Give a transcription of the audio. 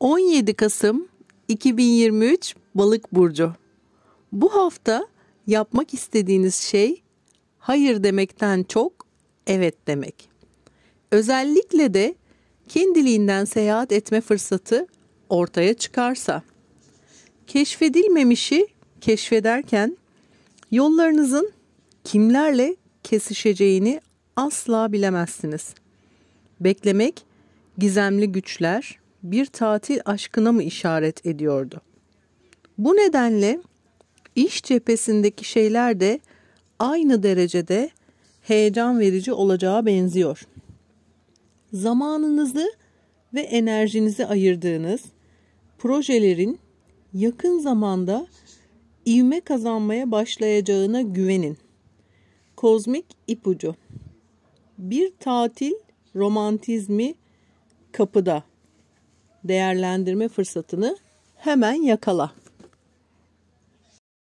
17 Kasım 2023 Balık burcu. Bu hafta yapmak istediğiniz şey hayır demekten çok evet demek. Özellikle de kendiliğinden seyahat etme fırsatı ortaya çıkarsa. Keşfedilmemişi keşfederken yollarınızın kimlerle kesişeceğini asla bilemezsiniz. Beklemek gizemli güçler, bir tatil aşkına mı işaret ediyordu? Bu nedenle iş cephesindeki şeyler de aynı derecede heyecan verici olacağı benziyor. Zamanınızı ve enerjinizi ayırdığınız projelerin yakın zamanda ivme kazanmaya başlayacağına güvenin. Kozmik ipucu. Bir tatil romantizmi kapıda değerlendirme fırsatını hemen yakala.